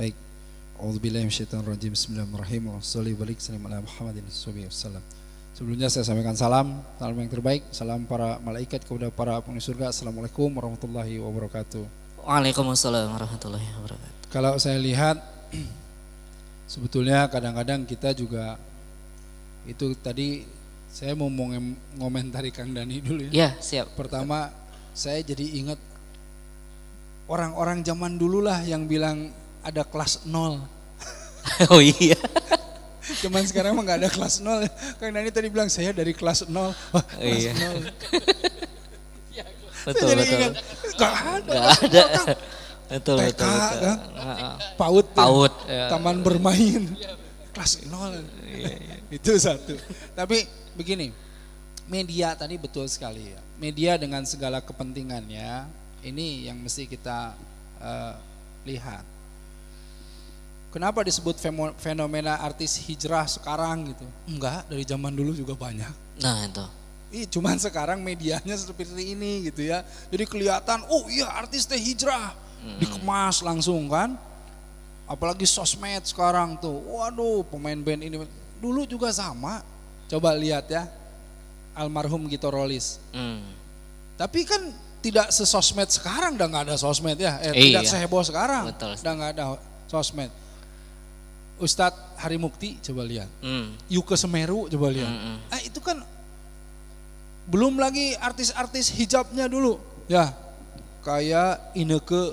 Baik. Auzubillahi minasyaitonirrajim. Bismillahirrahmanirrahim. Wassalamualaikum warahmatullahi wabarakatuh. Sebelumnya saya sampaikan salam, salam yang terbaik, salam para malaikat kepada para penghuni surga. Assalamualaikum warahmatullahi wabarakatuh. Waalaikumsalam warahmatullahi wabarakatuh. Kalau saya lihat sebetulnya kadang-kadang kita juga itu tadi saya mau ngomentari Kang Dani dulu ya. Ya, siap. Pertama, saya jadi ingat orang-orang zaman dulu lah yang bilang ada kelas nol. oh iya. Cuman sekarang emang gak ada kelas nol. Kang Dani tadi bilang saya dari kelas nol. Wah, kelas oh iya. nol. betul, jadi betul. ingat, gak ada. Gak ada. Betul, TK, betul, betul. Kan? PAUD, Paut ya. taman bermain. Iya, kelas nol. Iya, iya. Itu satu. Tapi begini, media tadi betul sekali ya. Media dengan segala kepentingannya, ini yang mesti kita uh, lihat Kenapa disebut fenomena artis hijrah sekarang gitu? Enggak, dari zaman dulu juga banyak. Nah itu. Ih, cuman sekarang medianya seperti ini gitu ya. Jadi kelihatan, oh iya artis teh hijrah. Hmm. Dikemas langsung kan. Apalagi sosmed sekarang tuh. Waduh pemain band ini. Dulu juga sama. Coba lihat ya. Almarhum Gito Rolis. Hmm. Tapi kan tidak sesosmed sekarang, udah nggak ada sosmed ya. Eh, eh tidak iya. seheboh sekarang. Betul. Udah nggak ada sosmed. Ustadz Hari Mukti coba lihat, mm. Yuke Semeru coba lihat, mm -mm. ah itu kan belum lagi artis-artis hijabnya dulu, ya kayak Ineke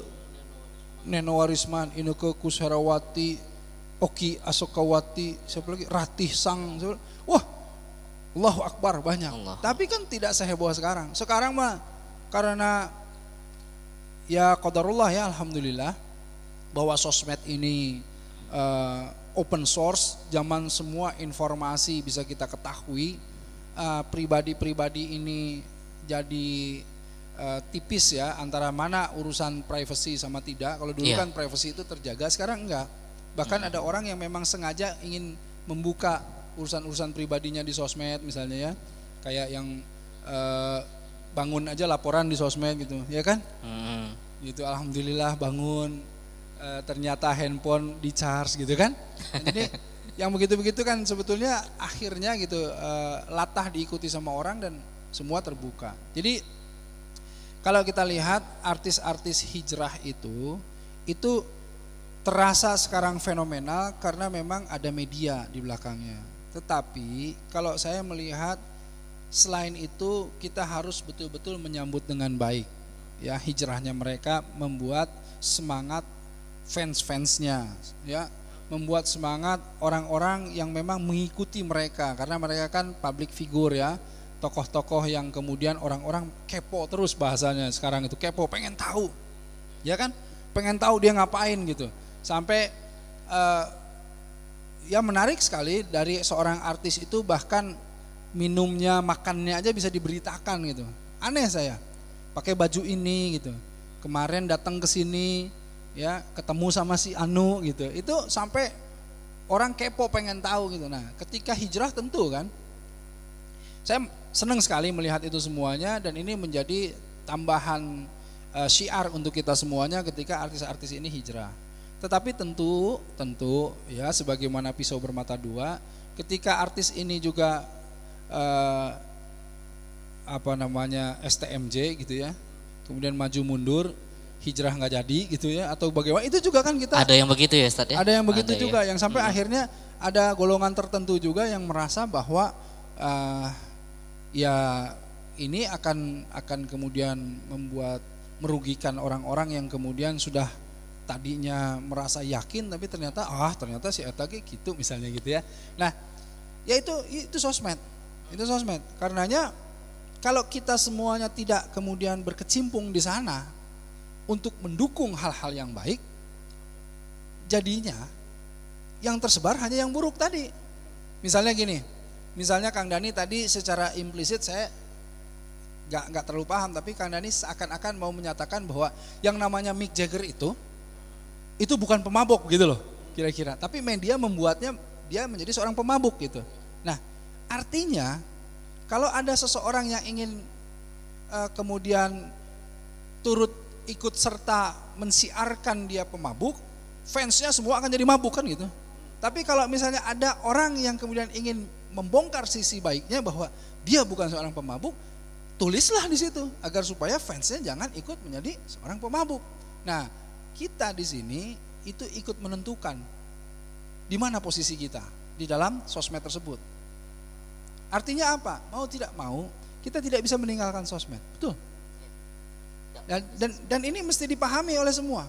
Neno Warisman, Ineke Kusherawati, Oki Asokawati, siapa lagi Ratih Sang, siapa, wah Allahu Akbar banyak. Allah. Tapi kan tidak seheboh sekarang. Sekarang mah karena ya qadarullah ya alhamdulillah bahwa sosmed ini uh, open source, zaman semua informasi bisa kita ketahui, eh, pribadi-pribadi uh, ini jadi uh, tipis ya antara mana urusan privacy sama tidak. Kalau dulu yeah. kan privacy itu terjaga, sekarang enggak. Bahkan hmm. ada orang yang memang sengaja ingin membuka urusan-urusan pribadinya di sosmed misalnya ya, kayak yang uh, bangun aja laporan di sosmed gitu, ya kan? Hmm. Gitu, alhamdulillah bangun e, ternyata handphone di charge gitu kan. Jadi yang begitu-begitu kan sebetulnya akhirnya gitu e, latah diikuti sama orang dan semua terbuka. Jadi kalau kita lihat artis-artis hijrah itu itu terasa sekarang fenomenal karena memang ada media di belakangnya. Tetapi kalau saya melihat selain itu kita harus betul-betul menyambut dengan baik ya hijrahnya mereka membuat semangat fans-fansnya ya membuat semangat orang-orang yang memang mengikuti mereka karena mereka kan public figure ya tokoh-tokoh yang kemudian orang-orang kepo terus bahasanya sekarang itu kepo pengen tahu ya kan pengen tahu dia ngapain gitu sampai uh, ya menarik sekali dari seorang artis itu bahkan minumnya makannya aja bisa diberitakan gitu aneh saya pakai baju ini gitu kemarin datang ke sini ya ketemu sama si Anu gitu itu sampai orang kepo pengen tahu gitu nah ketika hijrah tentu kan saya senang sekali melihat itu semuanya dan ini menjadi tambahan uh, syiar untuk kita semuanya ketika artis-artis ini hijrah tetapi tentu tentu ya sebagaimana pisau bermata dua ketika artis ini juga uh, apa namanya STMJ gitu ya kemudian maju mundur hijrah nggak jadi gitu ya atau bagaimana itu juga kan kita ada yang begitu ya Ustaz ya ada yang begitu ada juga ya. yang sampai hmm. akhirnya ada golongan tertentu juga yang merasa bahwa uh, ya ini akan akan kemudian membuat merugikan orang-orang yang kemudian sudah tadinya merasa yakin tapi ternyata ah ternyata si eta gitu misalnya gitu ya. Nah, ya itu itu sosmed. Itu sosmed. Karenanya kalau kita semuanya tidak kemudian berkecimpung di sana, untuk mendukung hal-hal yang baik, jadinya yang tersebar hanya yang buruk tadi. Misalnya gini, misalnya Kang Dani tadi secara implisit saya nggak nggak terlalu paham, tapi Kang Dani seakan-akan mau menyatakan bahwa yang namanya Mick Jagger itu itu bukan pemabok gitu loh, kira-kira. Tapi media membuatnya dia menjadi seorang pemabuk gitu. Nah, artinya kalau ada seseorang yang ingin uh, kemudian turut ikut serta mensiarkan dia pemabuk, fansnya semua akan jadi mabuk kan gitu. Tapi kalau misalnya ada orang yang kemudian ingin membongkar sisi baiknya bahwa dia bukan seorang pemabuk, tulislah di situ agar supaya fansnya jangan ikut menjadi seorang pemabuk. Nah, kita di sini itu ikut menentukan di mana posisi kita di dalam sosmed tersebut. Artinya apa? Mau tidak mau, kita tidak bisa meninggalkan sosmed. Betul. Dan, dan dan ini mesti dipahami oleh semua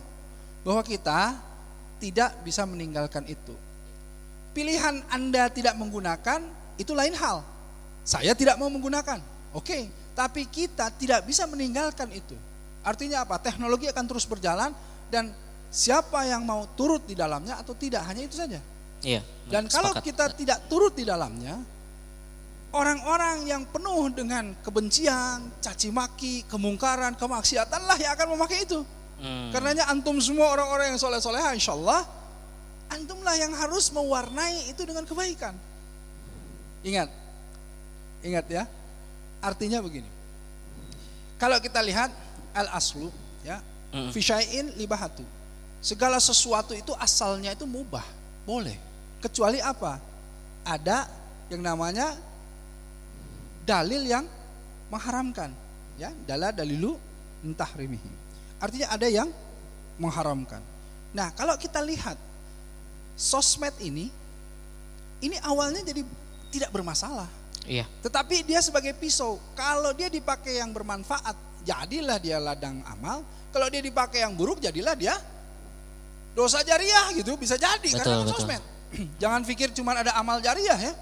bahwa kita tidak bisa meninggalkan itu. Pilihan Anda tidak menggunakan itu lain hal. Saya tidak mau menggunakan. Oke, tapi kita tidak bisa meninggalkan itu. Artinya apa? Teknologi akan terus berjalan dan siapa yang mau turut di dalamnya atau tidak hanya itu saja. Iya. Dan kalau kita tidak turut di dalamnya, Orang-orang yang penuh dengan kebencian, caci maki, kemungkaran, kemaksiatan lah yang akan memakai itu. Hmm. Karenanya antum semua orang-orang yang soleh soleh, insya Allah, antumlah yang harus mewarnai itu dengan kebaikan. Ingat, ingat ya. Artinya begini. Kalau kita lihat al aslu ya, hmm. fisyain libahatu. Segala sesuatu itu asalnya itu mubah, boleh. Kecuali apa? Ada yang namanya dalil yang mengharamkan ya dalal dalilu entahrimihi artinya ada yang mengharamkan nah kalau kita lihat sosmed ini ini awalnya jadi tidak bermasalah iya tetapi dia sebagai pisau kalau dia dipakai yang bermanfaat jadilah dia ladang amal kalau dia dipakai yang buruk jadilah dia dosa jariah gitu bisa jadi betul, karena betul. sosmed jangan pikir cuma ada amal jariah ya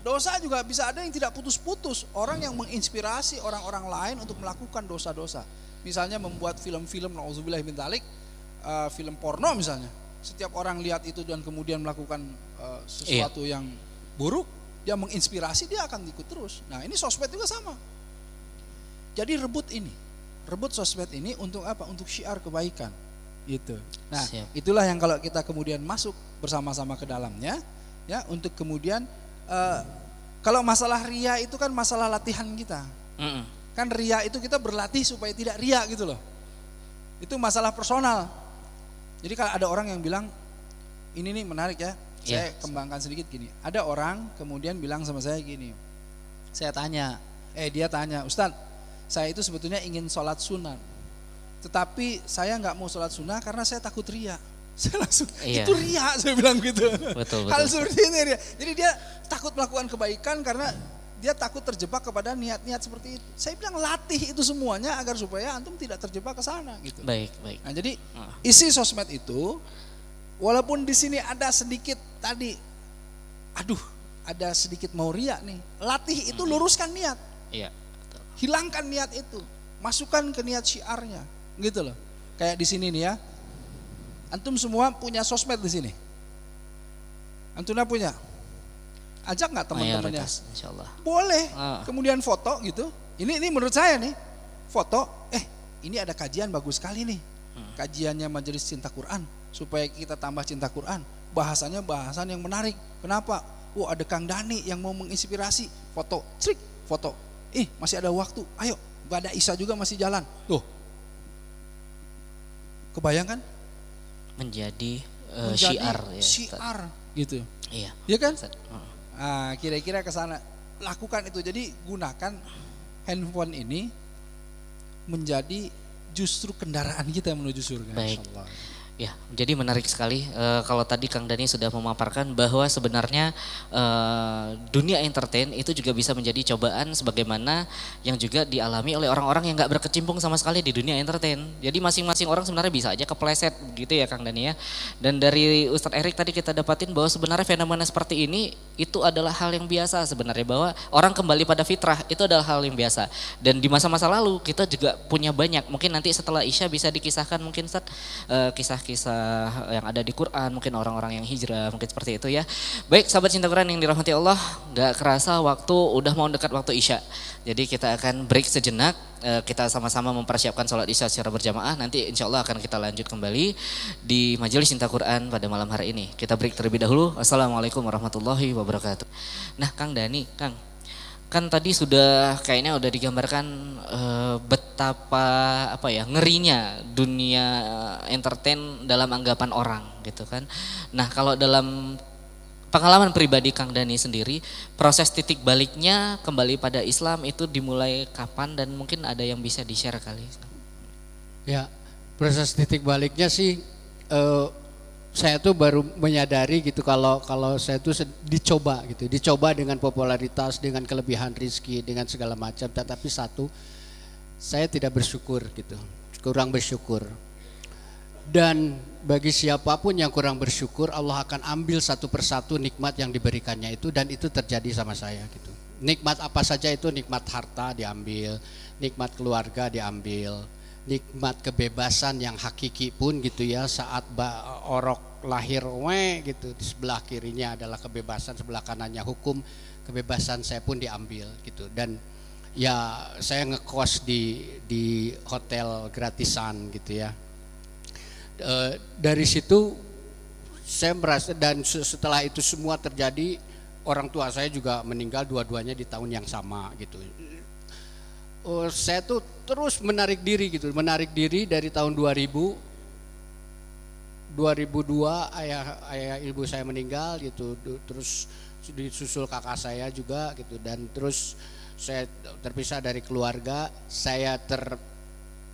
Dosa juga bisa ada yang tidak putus-putus. Orang yang menginspirasi orang-orang lain untuk melakukan dosa-dosa. Misalnya membuat film-film nauzubillah bin talik, uh, eh, film porno misalnya. Setiap orang lihat itu dan kemudian melakukan uh, sesuatu iya. yang buruk, dia menginspirasi dia akan ikut terus. Nah, ini sosmed juga sama. Jadi rebut ini, rebut sosmed ini untuk apa? Untuk syiar kebaikan. Gitu. Nah, Siap. itulah yang kalau kita kemudian masuk bersama-sama ke dalamnya ya untuk kemudian Eh, kalau masalah ria itu kan masalah latihan kita. Mm -mm. Kan ria itu kita berlatih supaya tidak ria gitu loh. Itu masalah personal. Jadi kalau ada orang yang bilang ini nih menarik ya. Iya. Saya yeah. kembangkan sedikit gini. Ada orang kemudian bilang sama saya gini. Saya tanya, eh dia tanya, Ustadz, saya itu sebetulnya ingin sholat sunnah. Tetapi saya nggak mau sholat sunnah karena saya takut ria. Saya langsung, iya. itu ria, saya bilang gitu. Betul, betul. Hal seperti ini ria. Jadi dia takut melakukan kebaikan karena dia takut terjebak kepada niat-niat seperti itu. Saya bilang latih itu semuanya agar supaya antum tidak terjebak ke sana gitu. Baik, baik. Nah, jadi ah. isi sosmed itu walaupun di sini ada sedikit tadi aduh, ada sedikit mau ria nih. Latih itu luruskan niat. Iya. Hilangkan niat itu, masukkan ke niat syiarnya, gitu loh. Kayak di sini nih ya. Antum semua punya sosmed di sini. Antuna punya? ajak nggak teman-temannya? Boleh. Ah. Kemudian foto gitu. Ini ini menurut saya nih foto. Eh ini ada kajian bagus sekali nih. Hmm. Kajiannya majelis cinta Quran supaya kita tambah cinta Quran. Bahasanya bahasan yang menarik. Kenapa? Oh ada Kang Dani yang mau menginspirasi foto, trik foto. Ih eh, masih ada waktu. Ayo, ada Isa juga masih jalan. Tuh. Kebayangkan? Menjadi, uh, Menjadi syiar ya. Syiar gitu. Iya. Iya kan? Hmm. Nah, kira-kira ke sana lakukan itu. Jadi gunakan handphone ini menjadi justru kendaraan kita menuju surga. Baik. Ya, jadi menarik sekali uh, kalau tadi Kang Dani sudah memaparkan bahwa sebenarnya uh, dunia entertain itu juga bisa menjadi cobaan sebagaimana yang juga dialami oleh orang-orang yang nggak berkecimpung sama sekali di dunia entertain. Jadi masing-masing orang sebenarnya bisa aja kepleset gitu ya Kang Dani ya. Dan dari Ustadz Erik tadi kita dapatin bahwa sebenarnya fenomena seperti ini itu adalah hal yang biasa sebenarnya bahwa orang kembali pada fitrah itu adalah hal yang biasa. Dan di masa-masa lalu kita juga punya banyak. Mungkin nanti setelah Isya bisa dikisahkan mungkin saat uh, eh, kisah kisah-kisah yang ada di Quran, mungkin orang-orang yang hijrah, mungkin seperti itu ya. Baik, sahabat cinta Quran yang dirahmati Allah, gak kerasa waktu udah mau dekat waktu Isya. Jadi kita akan break sejenak, eh, kita sama-sama mempersiapkan sholat Isya secara berjamaah. Nanti insya Allah akan kita lanjut kembali di Majelis Cinta Quran pada malam hari ini. Kita break terlebih dahulu. Assalamualaikum warahmatullahi wabarakatuh. Nah Kang Dani, Kang kan tadi sudah kayaknya udah digambarkan e, betapa apa ya ngerinya dunia eh, entertain dalam anggapan orang gitu kan. Nah kalau dalam pengalaman pribadi Kang Dani sendiri, proses titik baliknya kembali pada Islam itu dimulai kapan dan mungkin ada yang bisa di share kali. Ya proses titik baliknya sih e, saya tuh baru menyadari gitu kalau kalau saya tuh dicoba gitu, dicoba dengan popularitas, dengan kelebihan rizki, dengan segala macam. Tetapi satu, saya tidak bersyukur gitu, kurang bersyukur. Dan bagi siapapun yang kurang bersyukur, Allah akan ambil satu persatu nikmat yang diberikannya itu dan itu terjadi sama saya gitu. Nikmat apa saja itu nikmat harta diambil, nikmat keluarga diambil, nikmat kebebasan yang hakiki pun gitu ya saat orok lahir we gitu di sebelah kirinya adalah kebebasan sebelah kanannya hukum kebebasan saya pun diambil gitu dan ya saya ngekos di di hotel gratisan gitu ya e, dari situ saya merasa dan setelah itu semua terjadi orang tua saya juga meninggal dua-duanya di tahun yang sama gitu oh, saya tuh terus menarik diri gitu, menarik diri dari tahun 2000 2002 ayah ayah ibu saya meninggal gitu terus disusul kakak saya juga gitu dan terus saya terpisah dari keluarga saya ter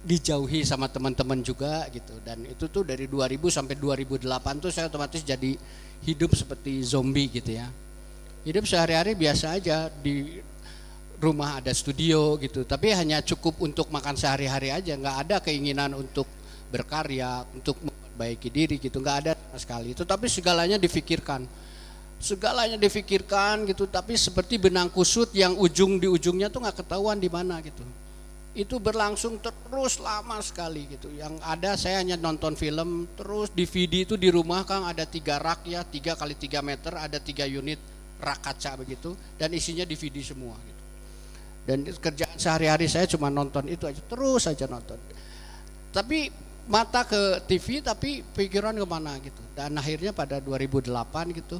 dijauhi sama teman-teman juga gitu dan itu tuh dari 2000 sampai 2008 tuh saya otomatis jadi hidup seperti zombie gitu ya hidup sehari-hari biasa aja di rumah ada studio gitu tapi hanya cukup untuk makan sehari-hari aja nggak ada keinginan untuk berkarya untuk memperbaiki diri gitu nggak ada sama sekali itu tapi segalanya difikirkan segalanya difikirkan gitu tapi seperti benang kusut yang ujung di ujungnya tuh nggak ketahuan di mana gitu itu berlangsung terus lama sekali gitu yang ada saya hanya nonton film terus DVD itu di rumah kang ada tiga rak ya tiga kali tiga meter ada tiga unit rak kaca begitu dan isinya DVD semua gitu. Dan kerjaan sehari-hari saya cuma nonton itu aja, terus saja nonton. Tapi mata ke TV tapi pikiran kemana gitu. Dan akhirnya pada 2008 gitu,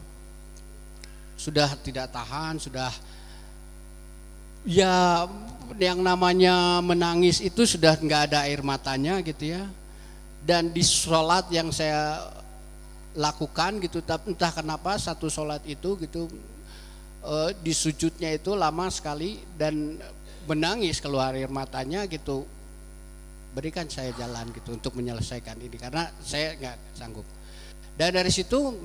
sudah tidak tahan, sudah ya yang namanya menangis itu sudah nggak ada air matanya gitu ya. Dan di sholat yang saya lakukan gitu, entah kenapa satu sholat itu gitu uh, di sujudnya itu lama sekali dan menangis keluar air matanya gitu berikan saya jalan gitu untuk menyelesaikan ini karena saya nggak sanggup dan dari situ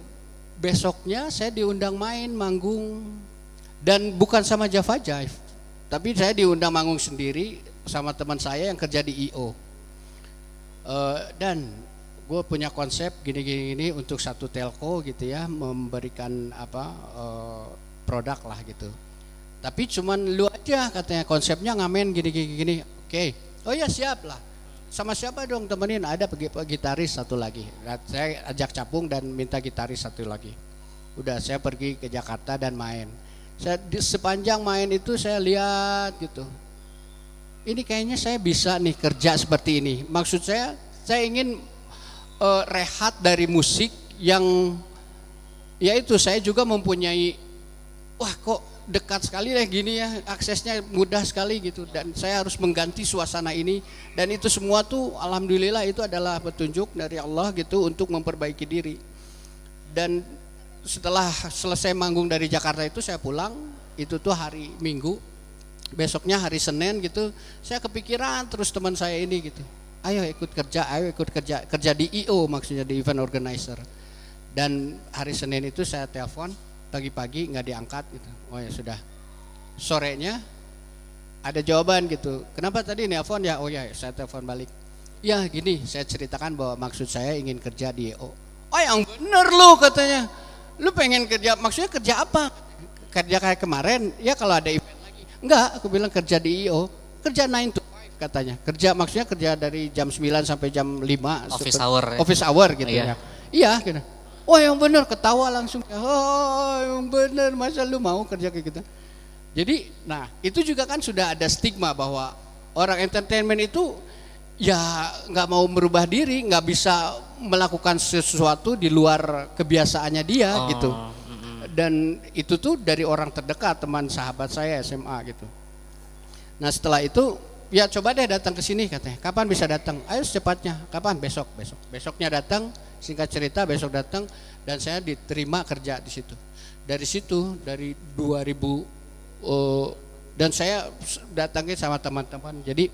besoknya saya diundang main manggung dan bukan sama Java Jive tapi saya diundang manggung sendiri sama teman saya yang kerja di IO uh, eh, dan gue punya konsep gini-gini untuk satu telco gitu ya memberikan apa uh, produk lah gitu tapi cuman lu aja katanya konsepnya ngamen gini gini oke okay. oh ya siap lah sama siapa dong temenin ada gitaris satu lagi nah, saya ajak capung dan minta gitaris satu lagi udah saya pergi ke Jakarta dan main saya di, sepanjang main itu saya lihat gitu ini kayaknya saya bisa nih kerja seperti ini maksud saya saya ingin uh, rehat dari musik yang yaitu saya juga mempunyai wah kok dekat sekali ya gini ya aksesnya mudah sekali gitu dan saya harus mengganti suasana ini dan itu semua tuh alhamdulillah itu adalah petunjuk dari Allah gitu untuk memperbaiki diri dan setelah selesai manggung dari Jakarta itu saya pulang itu tuh hari Minggu besoknya hari Senin gitu saya kepikiran terus teman saya ini gitu ayo ikut kerja ayo ikut kerja kerja di IO maksudnya di event organizer dan hari Senin itu saya telepon pagi-pagi nggak diangkat gitu oh ya sudah sorenya ada jawaban gitu kenapa tadi nelpon ya oh ya saya telepon balik ya gini saya ceritakan bahwa maksud saya ingin kerja di EO oh yang bener lu katanya lu pengen kerja maksudnya kerja apa kerja kayak kemarin ya kalau ada event lagi enggak aku bilang kerja di EO kerja 9 to 5 katanya kerja maksudnya kerja dari jam 9 sampai jam 5 office super, hour ya. hour gitu iya. ya iya gitu oh yang benar ketawa langsung oh yang benar masa lu mau kerja kayak gitu jadi nah itu juga kan sudah ada stigma bahwa orang entertainment itu ya nggak mau merubah diri nggak bisa melakukan sesuatu di luar kebiasaannya dia oh. gitu dan itu tuh dari orang terdekat teman sahabat saya SMA gitu nah setelah itu ya coba deh datang ke sini katanya. Kapan bisa datang? Ayo secepatnya. Kapan? Besok, besok. Besoknya datang, singkat cerita besok datang dan saya diterima kerja di situ. Dari situ dari 2000 uh, eh, dan saya datangnya sama teman-teman. Jadi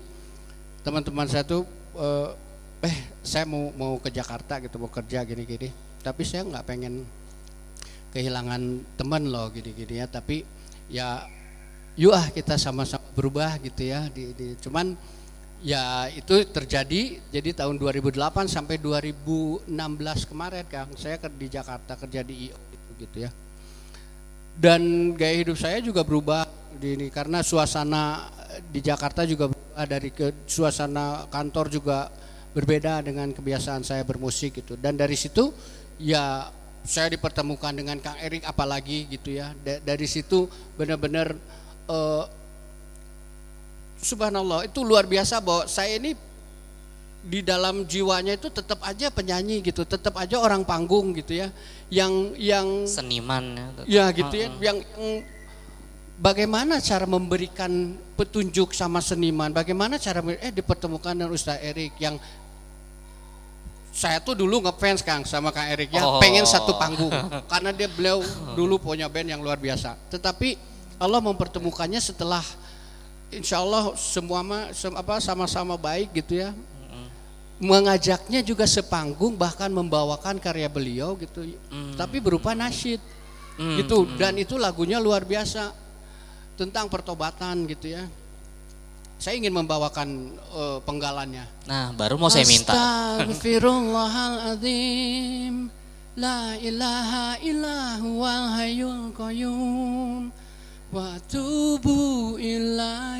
teman-teman saya tuh uh, eh saya mau mau ke Jakarta gitu mau kerja gini-gini. Tapi saya nggak pengen kehilangan teman loh gini-gini ya, tapi ya yuk ah kita sama-sama berubah gitu ya di, di cuman ya itu terjadi jadi tahun 2008 sampai 2016 kemarin Kang saya di Jakarta kerja di IO gitu, gitu ya dan gaya hidup saya juga berubah di ini karena suasana di Jakarta juga berubah dari ke suasana kantor juga berbeda dengan kebiasaan saya bermusik gitu dan dari situ ya saya dipertemukan dengan Kang Erik apalagi gitu ya dari situ benar-benar uh, subhanallah itu luar biasa bahwa saya ini di dalam jiwanya itu tetap aja penyanyi gitu, tetap aja orang panggung gitu ya, yang yang seniman ya, ya gitu ya, yang, yang mm, bagaimana cara memberikan petunjuk sama seniman, bagaimana cara eh dipertemukan dengan Ustaz Erik yang saya tuh dulu ngefans Kang sama Kang Erik ya, oh. pengen satu panggung karena dia beliau dulu punya band yang luar biasa, tetapi Allah mempertemukannya setelah insya Allah semua apa sama-sama baik gitu ya mengajaknya juga sepanggung bahkan membawakan karya beliau gitu mm. tapi berupa nasyid mm. gitu dan itu lagunya luar biasa tentang pertobatan gitu ya saya ingin membawakan uh, penggalannya nah baru mau saya minta Astagfirullahaladzim La ilaha illahu hayyul qayyum وأتوب wa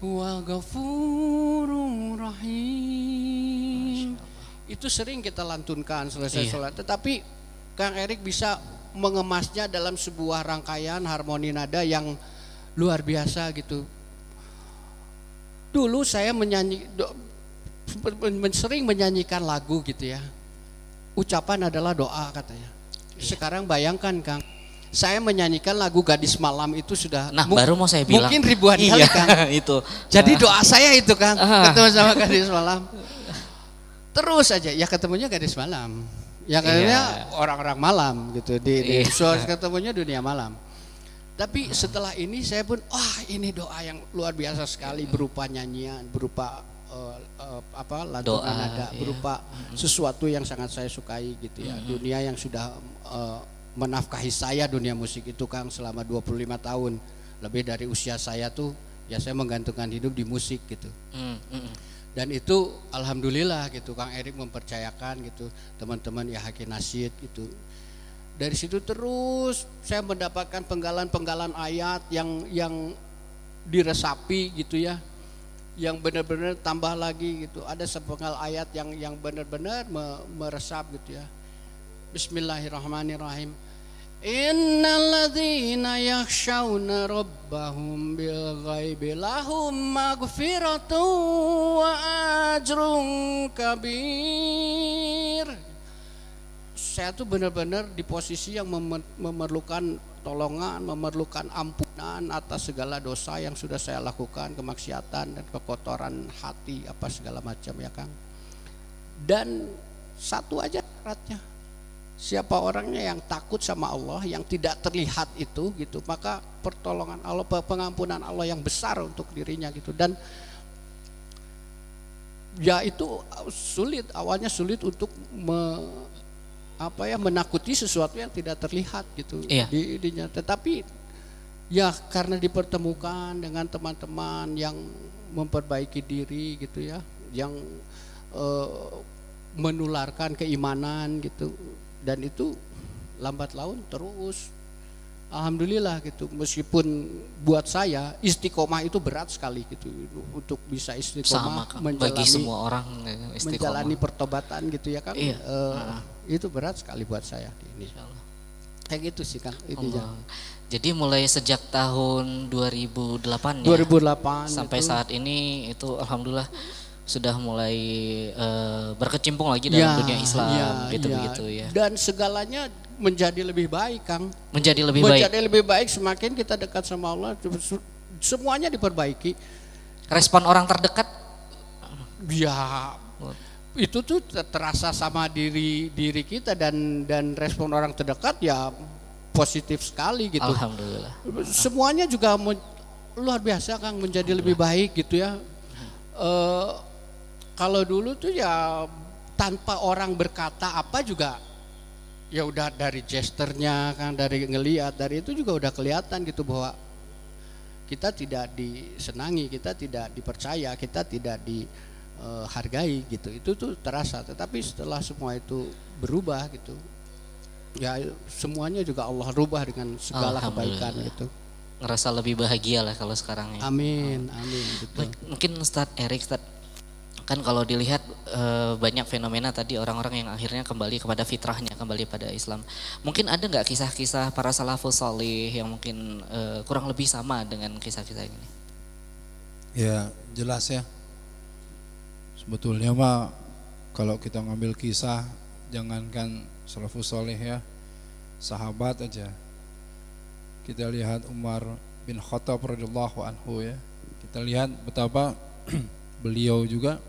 وغفور rahim. itu sering kita lantunkan selesai iya. sholat tetapi Kang Erik bisa mengemasnya dalam sebuah rangkaian harmoni nada yang luar biasa gitu dulu saya menyanyi sering menyanyikan lagu gitu ya ucapan adalah doa katanya iya. sekarang bayangkan Kang saya menyanyikan lagu Gadis Malam itu sudah nah baru mau saya bilang mungkin ribuan iya, kali kan itu jadi nah. doa saya itu kan ketemu sama Gadis Malam terus aja ya ketemunya Gadis Malam ya iya. kayaknya orang-orang malam gitu di, di iya. ketemunya dunia malam tapi setelah ini saya pun wah oh, ini doa yang luar biasa sekali berupa nyanyian berupa uh, uh, apa lantunan nada iya. berupa sesuatu yang sangat saya sukai gitu ya mm -hmm. dunia yang sudah uh, menafkahi saya dunia musik itu Kang selama 25 tahun lebih dari usia saya tuh ya saya menggantungkan hidup di musik gitu mm, mm. dan itu alhamdulillah gitu Kang Erik mempercayakan gitu teman-teman ya Haki Nasid gitu dari situ terus saya mendapatkan penggalan-penggalan ayat yang yang diresapi gitu ya yang benar-benar tambah lagi gitu ada sepenggal ayat yang yang benar-benar meresap gitu ya Bismillahirrahmanirrahim Innaladzina yakshawna rabbahum bil ghaibi lahum magfiratu wa ajrun kabir. Saya tuh benar-benar di posisi yang memerlukan tolongan, memerlukan ampunan atas segala dosa yang sudah saya lakukan, kemaksiatan dan kekotoran hati apa segala macam ya Kang. Dan satu aja syaratnya, siapa orangnya yang takut sama Allah yang tidak terlihat itu gitu maka pertolongan Allah pengampunan Allah yang besar untuk dirinya gitu dan ya itu uh, sulit awalnya sulit untuk me, apa ya menakuti sesuatu yang tidak terlihat gitu iya. di dirinya tetapi ya karena dipertemukan dengan teman-teman yang memperbaiki diri gitu ya yang eh, menularkan keimanan gitu dan itu lambat laun terus Alhamdulillah gitu meskipun buat saya istiqomah itu berat sekali gitu untuk bisa istiqomah Sama, menjalani bagi semua orang istiqomah. menjalani pertobatan gitu ya kan iya. e, nah. itu berat sekali buat saya ini kayak gitu sih kan ya. jadi mulai sejak tahun 2008 ya sampai itu. saat ini itu alhamdulillah sudah mulai uh, berkecimpung lagi dalam ya, dunia Islam gitu-gitu ya, ya, begitu, ya. Dan segalanya menjadi lebih baik, Kang. Menjadi lebih menjadi baik. Menjadi lebih baik semakin kita dekat sama Allah, semuanya diperbaiki. Respon orang terdekat? Ya, itu tuh terasa sama diri diri kita dan dan respon orang terdekat ya positif sekali gitu. Alhamdulillah. Semuanya juga luar biasa Kang menjadi lebih baik gitu ya. Uh, kalau dulu tuh ya tanpa orang berkata apa juga ya udah dari gesternya kan dari ngelihat dari itu juga udah kelihatan gitu bahwa kita tidak disenangi kita tidak dipercaya kita tidak dihargai eh, gitu itu tuh terasa tetapi setelah semua itu berubah gitu ya semuanya juga Allah rubah dengan segala kebaikan gitu ngerasa lebih bahagia lah kalau sekarang ya amin amin gitu. mungkin Ustadz Erik Ustadz kan kalau dilihat e, banyak fenomena tadi orang-orang yang akhirnya kembali kepada fitrahnya kembali pada Islam mungkin ada nggak kisah-kisah para salafus salih yang mungkin e, kurang lebih sama dengan kisah-kisah ini ya jelas ya sebetulnya mah kalau kita ngambil kisah jangankan salafus salih ya sahabat aja kita lihat Umar bin Khattab radhiyallahu anhu ya kita lihat betapa beliau juga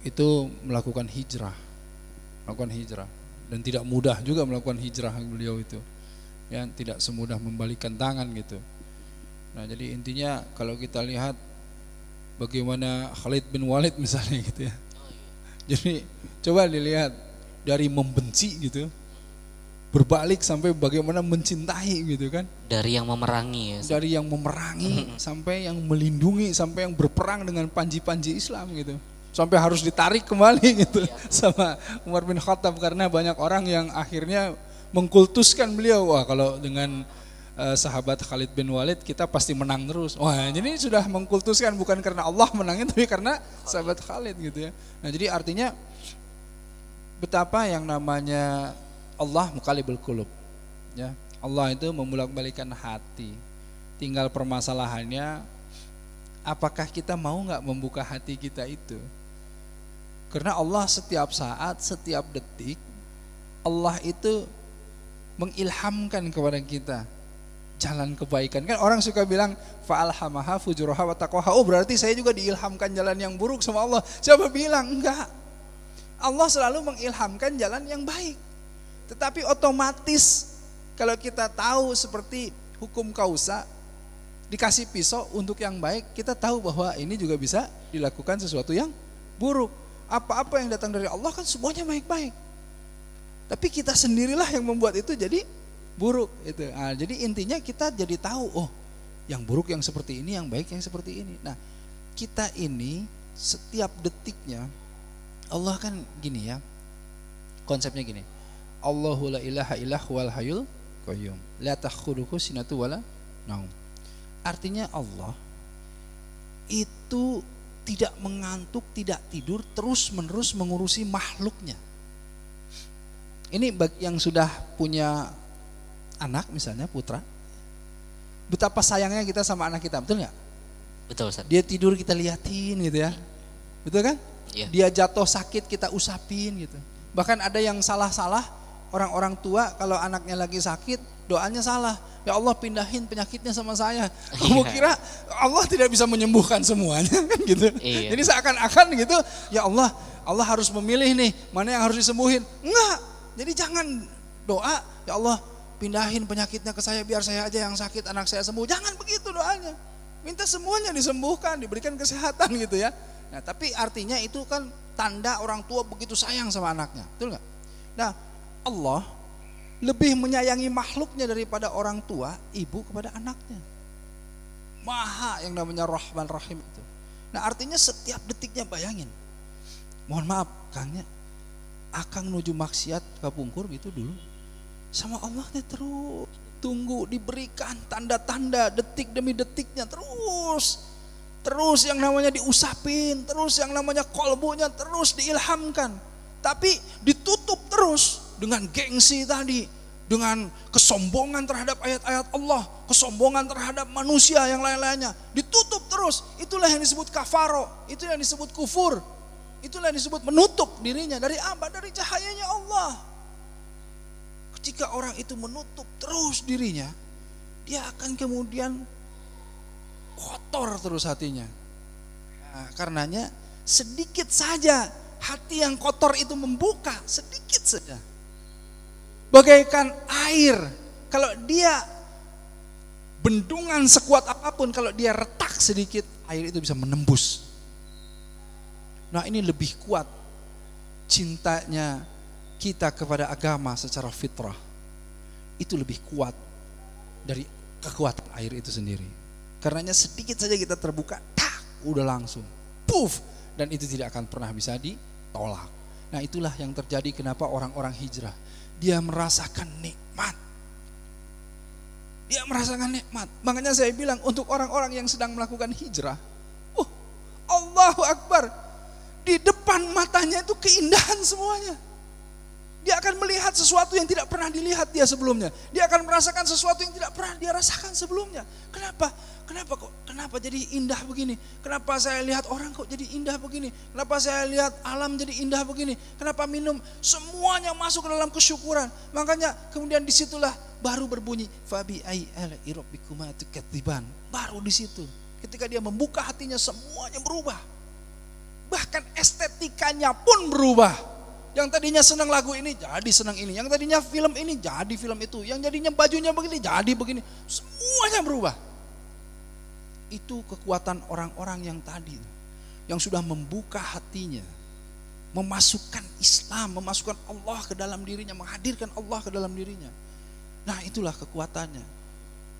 itu melakukan hijrah melakukan hijrah dan tidak mudah juga melakukan hijrah beliau itu ya tidak semudah membalikan tangan gitu nah jadi intinya kalau kita lihat bagaimana Khalid bin Walid misalnya gitu ya jadi coba dilihat dari membenci gitu berbalik sampai bagaimana mencintai gitu kan dari yang memerangi ya dari yang memerangi sampai yang melindungi sampai yang berperang dengan panji-panji Islam gitu sampai harus ditarik kembali gitu iya. sama Umar bin Khattab karena banyak orang yang akhirnya mengkultuskan beliau wah kalau dengan uh, sahabat Khalid bin Walid kita pasti menang terus wah ini sudah mengkultuskan bukan karena Allah menangin tapi karena sahabat Khalid gitu ya nah jadi artinya betapa yang namanya Allah mukalibul kulub ya Allah itu memulak-balikan hati tinggal permasalahannya apakah kita mau nggak membuka hati kita itu karena Allah setiap saat, setiap detik Allah itu mengilhamkan kepada kita jalan kebaikan. Kan orang suka bilang fa'alhamaha fujuraha wa taqwaha. Oh, berarti saya juga diilhamkan jalan yang buruk sama Allah. Siapa bilang? Enggak. Allah selalu mengilhamkan jalan yang baik. Tetapi otomatis kalau kita tahu seperti hukum kausa dikasih pisau untuk yang baik, kita tahu bahwa ini juga bisa dilakukan sesuatu yang buruk apa-apa yang datang dari Allah kan semuanya baik-baik. Tapi kita sendirilah yang membuat itu jadi buruk itu. Nah, jadi intinya kita jadi tahu oh yang buruk yang seperti ini, yang baik yang seperti ini. Nah, kita ini setiap detiknya Allah kan gini ya. Konsepnya gini. Allahu la ilaha wal hayyul qayyum. La takhuduhu sinatu wala naum. Artinya Allah itu tidak mengantuk, tidak tidur, terus-menerus mengurusi makhluknya. Ini bagi yang sudah punya anak misalnya putra, betapa sayangnya kita sama anak kita, betul nggak? Betul, Ustaz. Dia tidur kita liatin gitu ya. Betul kan? Iya. Dia jatuh sakit kita usapin gitu. Bahkan ada yang salah-salah orang-orang tua kalau anaknya lagi sakit doanya salah. Ya Allah pindahin penyakitnya sama saya. Iya. Kamu yeah. kira Allah tidak bisa menyembuhkan semuanya kan gitu. yeah. Jadi seakan-akan gitu, ya Allah, Allah harus memilih nih mana yang harus disembuhin. Enggak. Jadi jangan doa, ya Allah pindahin penyakitnya ke saya biar saya aja yang sakit anak saya sembuh. Jangan begitu doanya. Minta semuanya disembuhkan, diberikan kesehatan gitu ya. Nah, tapi artinya itu kan tanda orang tua begitu sayang sama anaknya. Betul nggak? Nah, Allah lebih menyayangi makhluknya daripada orang tua, ibu kepada anaknya. Maha yang namanya Rahman Rahim itu. Nah artinya setiap detiknya bayangin. Mohon maaf Kangnya. Akang menuju maksiat ke pungkur gitu dulu. Sama Allah terus. Tunggu diberikan tanda-tanda detik demi detiknya terus. Terus yang namanya diusapin. Terus yang namanya kolbunya terus diilhamkan. Tapi ditutup terus dengan gengsi tadi, dengan kesombongan terhadap ayat-ayat Allah, kesombongan terhadap manusia yang lain-lainnya, ditutup terus. Itulah yang disebut kafaro, itu yang disebut kufur, itulah yang disebut menutup dirinya dari apa? Dari cahayanya Allah. Ketika orang itu menutup terus dirinya, dia akan kemudian kotor terus hatinya. Nah, karenanya sedikit saja hati yang kotor itu membuka sedikit saja bagaikan air. Kalau dia bendungan sekuat apapun, kalau dia retak sedikit, air itu bisa menembus. Nah ini lebih kuat cintanya kita kepada agama secara fitrah. Itu lebih kuat dari kekuatan air itu sendiri. Karenanya sedikit saja kita terbuka, tak, udah langsung. Puff, dan itu tidak akan pernah bisa ditolak. Nah itulah yang terjadi kenapa orang-orang hijrah dia merasakan nikmat. Dia merasakan nikmat. Makanya saya bilang untuk orang-orang yang sedang melakukan hijrah, uh, Allahu Akbar. Di depan matanya itu keindahan semuanya. Dia akan melihat sesuatu yang tidak pernah dilihat dia sebelumnya. Dia akan merasakan sesuatu yang tidak pernah dia rasakan sebelumnya. Kenapa? Kenapa kok? Kenapa jadi indah begini? Kenapa saya lihat orang kok jadi indah begini? Kenapa saya lihat alam jadi indah begini? Kenapa minum? Semuanya masuk ke dalam kesyukuran. Makanya kemudian disitulah baru berbunyi fabi ketiban. Baru di situ. Ketika dia membuka hatinya semuanya berubah. Bahkan estetikanya pun berubah. Yang tadinya senang lagu ini jadi senang ini. Yang tadinya film ini jadi film itu. Yang jadinya bajunya begini jadi begini. Semuanya berubah. Itu kekuatan orang-orang yang tadi. Yang sudah membuka hatinya. Memasukkan Islam, memasukkan Allah ke dalam dirinya. Menghadirkan Allah ke dalam dirinya. Nah itulah kekuatannya.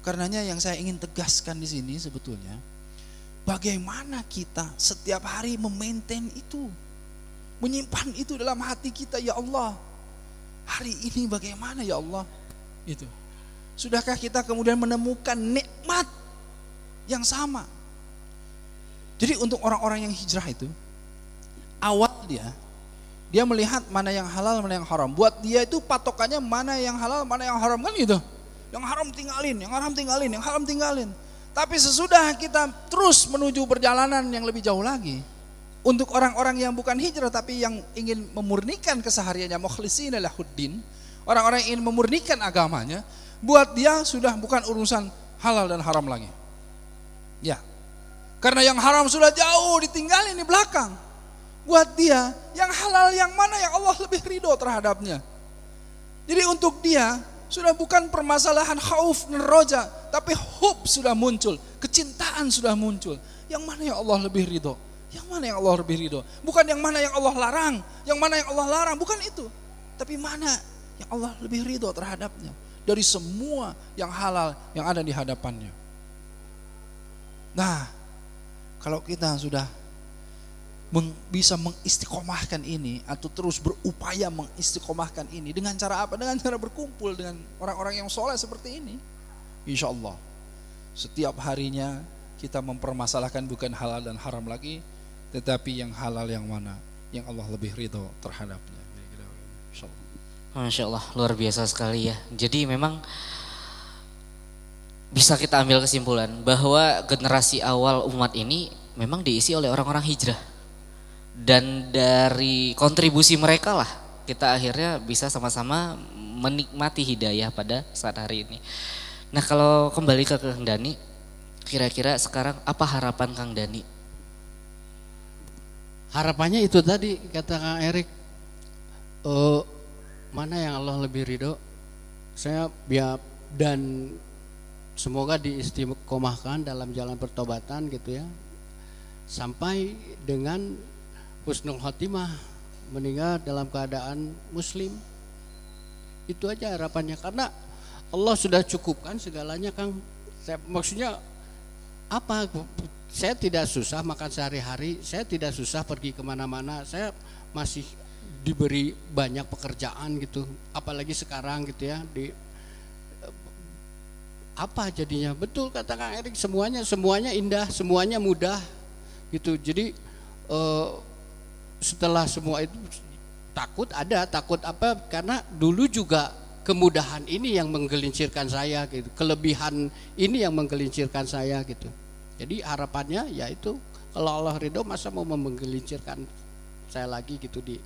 Karenanya yang saya ingin tegaskan di sini sebetulnya. Bagaimana kita setiap hari memaintain itu menyimpan itu dalam hati kita ya Allah. Hari ini bagaimana ya Allah? Itu. Sudahkah kita kemudian menemukan nikmat yang sama? Jadi untuk orang-orang yang hijrah itu awal dia dia melihat mana yang halal, mana yang haram. Buat dia itu patokannya mana yang halal, mana yang haram kan gitu. Yang haram tinggalin, yang haram tinggalin, yang haram tinggalin. Tapi sesudah kita terus menuju perjalanan yang lebih jauh lagi, untuk orang-orang yang bukan hijrah tapi yang ingin memurnikan kesehariannya, mukhlisina lahuddin, orang-orang yang ingin memurnikan agamanya, buat dia sudah bukan urusan halal dan haram lagi. Ya. Karena yang haram sudah jauh ditinggalin di belakang. Buat dia, yang halal yang mana yang Allah lebih ridho terhadapnya. Jadi untuk dia sudah bukan permasalahan khauf dan tapi hub sudah muncul, kecintaan sudah muncul. Yang mana yang Allah lebih ridho? Yang mana yang Allah lebih ridho? Bukan yang mana yang Allah larang, yang mana yang Allah larang, bukan itu. Tapi mana yang Allah lebih ridho terhadapnya dari semua yang halal yang ada di hadapannya. Nah, kalau kita sudah bisa mengistiqomahkan ini atau terus berupaya mengistiqomahkan ini dengan cara apa? Dengan cara berkumpul dengan orang-orang yang soleh seperti ini. Insya Allah, setiap harinya kita mempermasalahkan bukan halal dan haram lagi, tetapi yang halal yang mana yang Allah lebih ridho terhadapnya. Masya Allah, luar biasa sekali ya. Jadi memang bisa kita ambil kesimpulan bahwa generasi awal umat ini memang diisi oleh orang-orang hijrah. Dan dari kontribusi mereka lah kita akhirnya bisa sama-sama menikmati hidayah pada saat hari ini. Nah kalau kembali ke Kang Dani, kira-kira sekarang apa harapan Kang Dani harapannya itu tadi kata Kang Erik uh, mana yang Allah lebih ridho saya biar ya, dan semoga diistiqomahkan dalam jalan pertobatan gitu ya sampai dengan husnul khotimah meninggal dalam keadaan muslim itu aja harapannya karena Allah sudah cukupkan segalanya Kang saya, maksudnya apa saya tidak susah makan sehari-hari, saya tidak susah pergi kemana-mana, saya masih diberi banyak pekerjaan gitu, apalagi sekarang gitu ya di eh, apa jadinya betul kata Kang Erik semuanya semuanya indah semuanya mudah gitu jadi eh, setelah semua itu takut ada takut apa karena dulu juga kemudahan ini yang menggelincirkan saya gitu kelebihan ini yang menggelincirkan saya gitu jadi harapannya yaitu kalau Allah ridho masa mau menggelincirkan saya lagi gitu di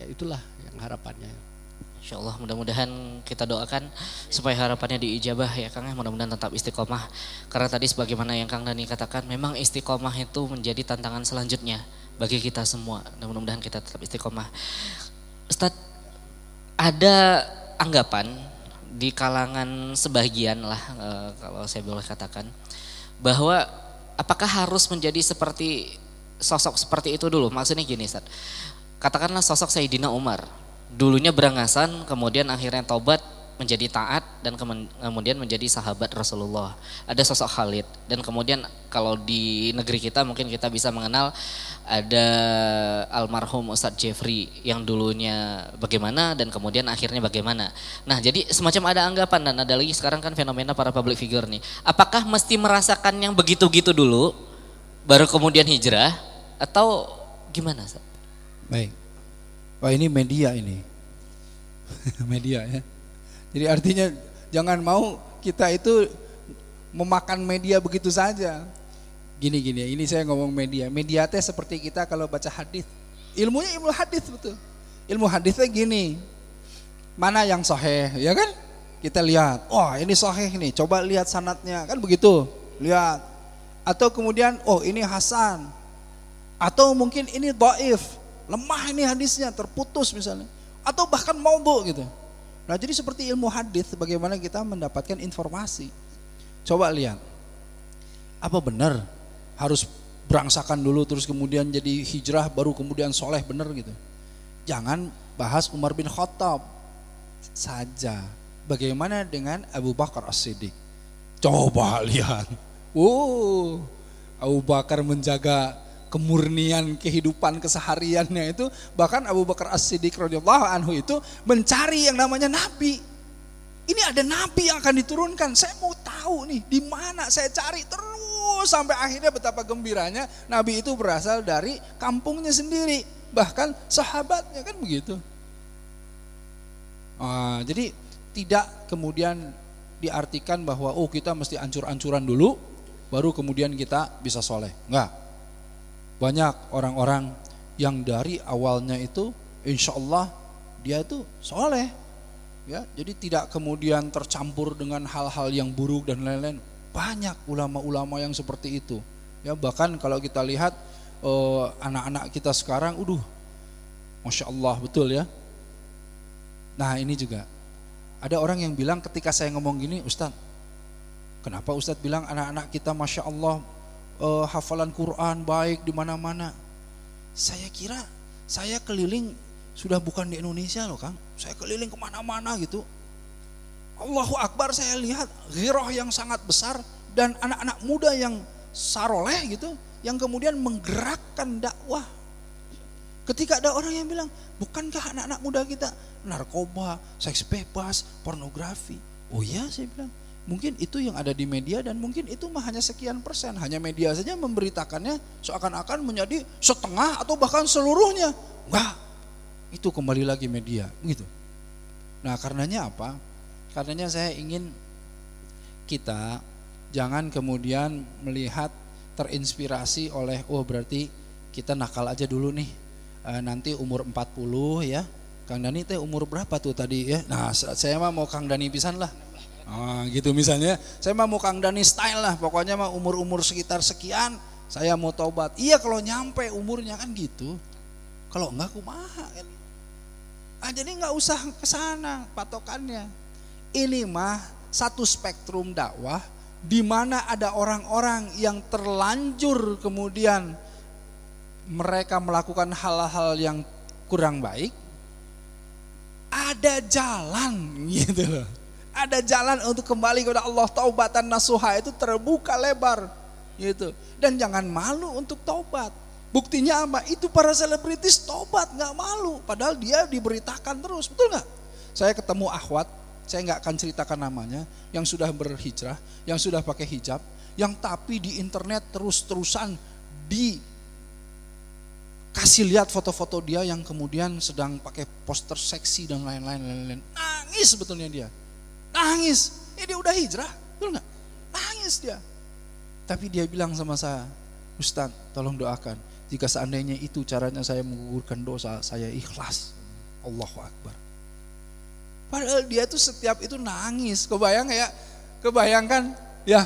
ya itulah yang harapannya. Insya Allah mudah-mudahan kita doakan supaya harapannya diijabah ya Kang ya mudah-mudahan tetap istiqomah karena tadi sebagaimana yang Kang Dani katakan memang istiqomah itu menjadi tantangan selanjutnya bagi kita semua dan mudah-mudahan kita tetap istiqomah. Ustadz ada anggapan di kalangan sebagian lah eh, kalau saya boleh katakan bahwa apakah harus menjadi seperti sosok seperti itu dulu? Maksudnya gini, Ustaz. Katakanlah sosok Sayyidina Umar. Dulunya berangasan, kemudian akhirnya tobat, menjadi taat dan kemudian menjadi sahabat Rasulullah. Ada sosok Khalid dan kemudian kalau di negeri kita mungkin kita bisa mengenal ada almarhum Ustadz Jeffrey yang dulunya bagaimana dan kemudian akhirnya bagaimana. Nah, jadi semacam ada anggapan dan ada lagi sekarang kan fenomena para public figure nih. Apakah mesti merasakan yang begitu-gitu dulu baru kemudian hijrah atau gimana, Baik. Wah, ini media ini. media ya. Jadi artinya jangan mau kita itu memakan media begitu saja. Gini gini, ya, ini saya ngomong media. Media teh seperti kita kalau baca hadis. Ilmunya ilmu hadis betul. Ilmu hadisnya gini. Mana yang sahih, ya kan? Kita lihat, oh ini sahih nih, coba lihat sanatnya, kan begitu. Lihat. Atau kemudian, oh ini Hasan. Atau mungkin ini doif, lemah ini hadisnya, terputus misalnya. Atau bahkan maudhu gitu Nah jadi seperti ilmu hadis bagaimana kita mendapatkan informasi. Coba lihat, apa benar harus berangsakan dulu terus kemudian jadi hijrah baru kemudian soleh benar gitu. Jangan bahas Umar bin Khattab saja. Bagaimana dengan Abu Bakar As-Siddiq? Coba lihat. uh Abu Bakar menjaga kemurnian kehidupan kesehariannya itu bahkan Abu Bakar As-Siddiq radhiyallahu anhu itu mencari yang namanya nabi. Ini ada nabi yang akan diturunkan. Saya mau tahu nih di mana saya cari terus sampai akhirnya betapa gembiranya nabi itu berasal dari kampungnya sendiri, bahkan sahabatnya kan begitu. Nah, jadi tidak kemudian diartikan bahwa oh kita mesti ancur-ancuran dulu baru kemudian kita bisa soleh. Enggak banyak orang-orang yang dari awalnya itu insya Allah dia itu soleh ya jadi tidak kemudian tercampur dengan hal-hal yang buruk dan lain-lain banyak ulama-ulama yang seperti itu ya bahkan kalau kita lihat anak eh, anak-anak kita sekarang uduh masya Allah betul ya nah ini juga ada orang yang bilang ketika saya ngomong gini Ustaz kenapa Ustadz bilang anak-anak kita masya Allah uh, hafalan Quran baik di mana-mana. Saya kira saya keliling sudah bukan di Indonesia loh Kang. Saya keliling kemana-mana gitu. Allahu Akbar saya lihat giroh yang sangat besar dan anak-anak muda yang saroleh gitu. Yang kemudian menggerakkan dakwah. Ketika ada orang yang bilang, bukankah anak-anak muda kita narkoba, seks bebas, pornografi. Oh iya saya bilang, mungkin itu yang ada di media dan mungkin itu mah hanya sekian persen. Hanya media saja memberitakannya seakan-akan menjadi setengah atau bahkan seluruhnya. Wah, itu kembali lagi media, gitu. Nah, karenanya apa? Karenanya saya ingin kita jangan kemudian melihat terinspirasi oleh oh berarti kita nakal aja dulu nih. E, nanti umur 40 ya. Kang Dani teh umur berapa tuh tadi ya? Nah, saya mah mau Kang Dani pisan lah. Oh, gitu misalnya, saya mah mau Kang Dani style lah, pokoknya mah umur-umur sekitar sekian saya mau tobat. Iya kalau nyampe umurnya kan gitu. Kalau enggak kumaha kan. Ah, jadi enggak usah ke sana patokannya. Ini mah satu spektrum dakwah di mana ada orang-orang yang terlanjur kemudian mereka melakukan hal-hal yang kurang baik ada jalan gitu loh ada jalan untuk kembali kepada Allah. Taubatan nasuha itu terbuka lebar. Gitu. Dan jangan malu untuk taubat. Buktinya apa? Itu para selebritis taubat nggak malu. Padahal dia diberitakan terus, betul nggak? Saya ketemu Ahwat, saya nggak akan ceritakan namanya, yang sudah berhijrah, yang sudah pakai hijab, yang tapi di internet terus-terusan di kasih lihat foto-foto dia yang kemudian sedang pakai poster seksi dan lain-lain, nangis sebetulnya dia. Nangis. Ya dia udah hijrah, betul nggak? Nangis dia. Tapi dia bilang sama saya, Ustaz tolong doakan. Jika seandainya itu caranya saya menggugurkan dosa, saya ikhlas. Allahu Akbar. Padahal dia tuh setiap itu nangis. Kebayang ya? Kebayangkan ya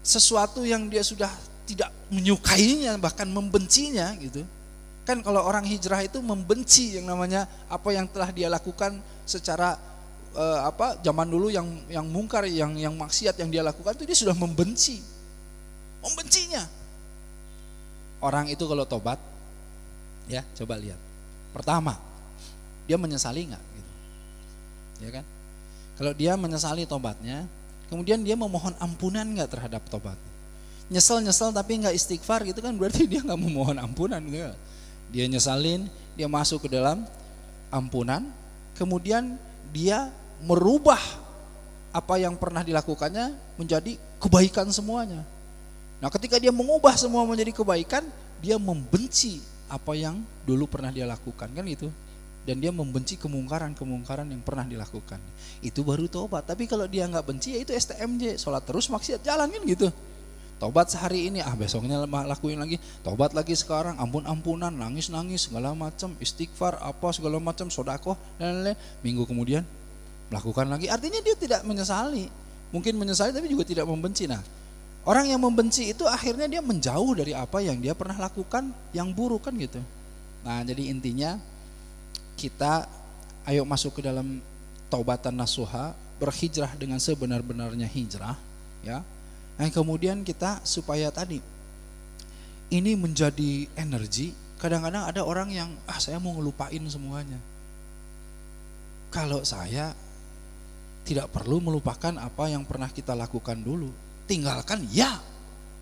sesuatu yang dia sudah tidak menyukainya bahkan membencinya gitu. Kan kalau orang hijrah itu membenci yang namanya apa yang telah dia lakukan secara eh, apa zaman dulu yang yang mungkar, yang yang maksiat yang dia lakukan itu dia sudah membenci. Membencinya. Orang itu kalau tobat ya, coba lihat. Pertama, dia menyesali nggak gitu. Ya kan? Kalau dia menyesali tobatnya, kemudian dia memohon ampunan nggak terhadap tobat? nyesel nyesel tapi nggak istighfar gitu kan berarti dia nggak memohon ampunan gitu. dia nyesalin dia masuk ke dalam ampunan kemudian dia merubah apa yang pernah dilakukannya menjadi kebaikan semuanya. Nah, ketika dia mengubah semua menjadi kebaikan, dia membenci apa yang dulu pernah dia lakukan, kan gitu. Dan dia membenci kemungkaran-kemungkaran yang pernah dilakukan. Itu baru tobat. Tapi kalau dia nggak benci, ya itu STMJ, sholat terus maksiat jalan kan gitu. Tobat sehari ini, ah besoknya lakuin lagi. Tobat lagi sekarang, ampun-ampunan, nangis-nangis, segala macam, istighfar, apa segala macam, sodako dan lain-lain. Minggu kemudian melakukan lagi. Artinya dia tidak menyesali. Mungkin menyesali tapi juga tidak membenci. Nah, orang yang membenci itu akhirnya dia menjauh dari apa yang dia pernah lakukan yang buruk kan gitu. Nah, jadi intinya kita ayo masuk ke dalam taubatan nasuha, berhijrah dengan sebenar-benarnya hijrah, ya Nah, kemudian kita supaya tadi ini menjadi energi. Kadang-kadang ada orang yang ah saya mau ngelupain semuanya. Kalau saya tidak perlu melupakan apa yang pernah kita lakukan dulu. Tinggalkan ya,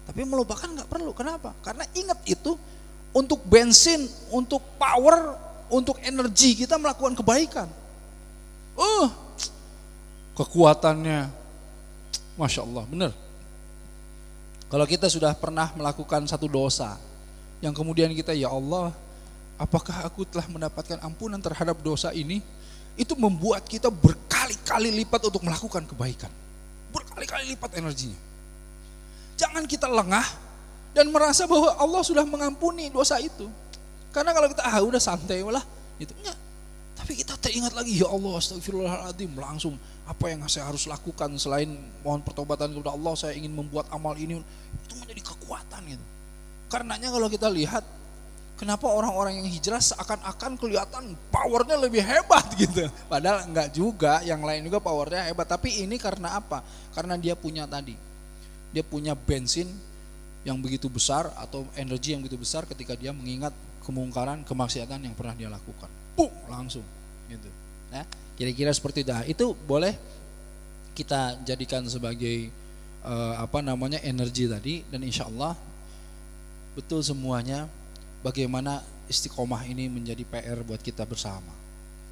tapi melupakan nggak perlu. Kenapa? Karena ingat itu untuk bensin, untuk power, untuk energi kita melakukan kebaikan. Uh, kekuatannya, masya Allah, benar kalau kita sudah pernah melakukan satu dosa yang kemudian kita ya Allah, apakah aku telah mendapatkan ampunan terhadap dosa ini? Itu membuat kita berkali-kali lipat untuk melakukan kebaikan. Berkali-kali lipat energinya. Jangan kita lengah dan merasa bahwa Allah sudah mengampuni dosa itu. Karena kalau kita ah udah santai lah, itu enggak. Tapi kita teringat lagi ya Allah astagfirullahaladzim langsung apa yang saya harus lakukan selain mohon pertobatan kepada Allah saya ingin membuat amal ini itu menjadi kekuatan gitu karenanya kalau kita lihat kenapa orang-orang yang hijrah seakan-akan kelihatan powernya lebih hebat gitu padahal enggak juga yang lain juga powernya hebat tapi ini karena apa karena dia punya tadi dia punya bensin yang begitu besar atau energi yang begitu besar ketika dia mengingat kemungkaran kemaksiatan yang pernah dia lakukan. Puk langsung gitu. Nah, kira-kira seperti itu. Nah, itu boleh kita jadikan sebagai uh, apa namanya energi tadi dan insya Allah betul semuanya bagaimana istiqomah ini menjadi PR buat kita bersama.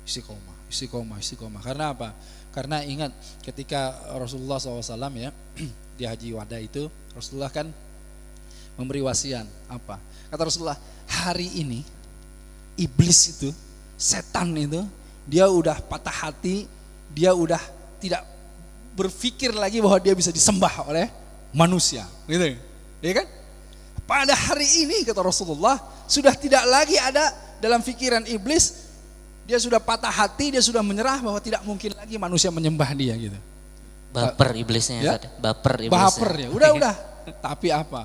Istiqomah, istiqomah, istiqomah. Karena apa? Karena ingat ketika Rasulullah SAW ya di Haji Wada itu Rasulullah kan memberi wasian apa? Kata Rasulullah, hari ini iblis itu, setan itu dia udah patah hati, dia udah tidak berpikir lagi bahwa dia bisa disembah oleh manusia, gitu. Ya kan? Pada hari ini kata Rasulullah sudah tidak lagi ada dalam pikiran iblis dia sudah patah hati, dia sudah menyerah bahwa tidak mungkin lagi manusia menyembah dia gitu. Baper iblisnya ya? Baper iblisnya. Baper ya. Udah udah. Tapi apa?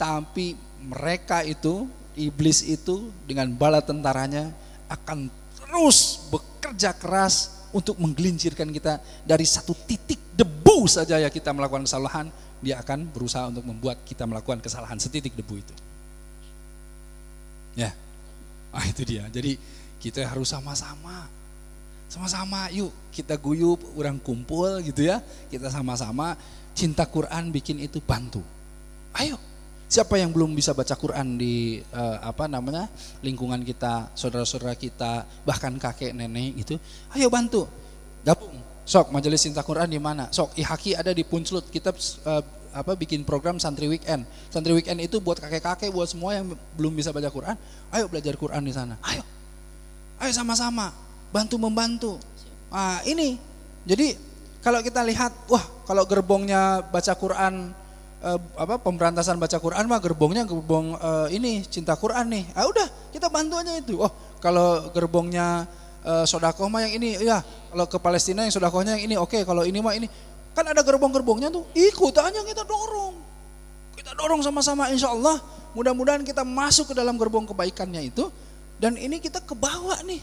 Tapi mereka itu iblis itu dengan bala tentaranya akan terus bekerja keras untuk menggelincirkan kita dari satu titik debu saja ya kita melakukan kesalahan, dia akan berusaha untuk membuat kita melakukan kesalahan setitik debu itu. Ya, ah, itu dia. Jadi kita harus sama-sama, sama-sama. Yuk kita guyup, orang kumpul gitu ya. Kita sama-sama. Cinta Quran bikin itu bantu. Ayo, Siapa yang belum bisa baca Quran di uh, apa namanya lingkungan kita, saudara-saudara kita, bahkan kakek nenek gitu. Ayo bantu, gabung. Sok majelis cinta Quran di mana? Sok Ihaki ada di Punclut. Kita uh, apa bikin program santri weekend. Santri weekend itu buat kakek-kakek, buat semua yang belum bisa baca Quran. Ayo belajar Quran di sana. Ayo, ayo sama-sama bantu membantu. Nah, ini jadi kalau kita lihat, wah kalau gerbongnya baca Quran uh, apa pemberantasan baca Quran mah gerbongnya gerbong uh, ini cinta Quran nih. Ah udah, kita bantu aja itu. Oh, kalau gerbongnya uh, sodakoh mah yang ini ya, kalau ke Palestina yang sodakohnya yang ini. Oke, okay, kalau ini mah ini. Kan ada gerbong-gerbongnya tuh, ikut aja kita dorong. Kita dorong sama-sama insya Allah. Mudah-mudahan kita masuk ke dalam gerbong kebaikannya itu. Dan ini kita kebawa nih.